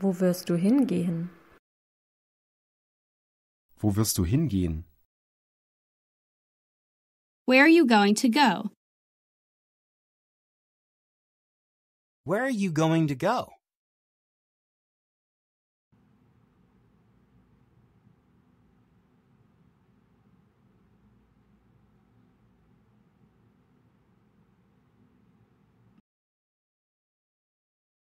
Wo wirst du hingehen? Wo wirst du hingehen? Where are you going to go? Where are you going to go?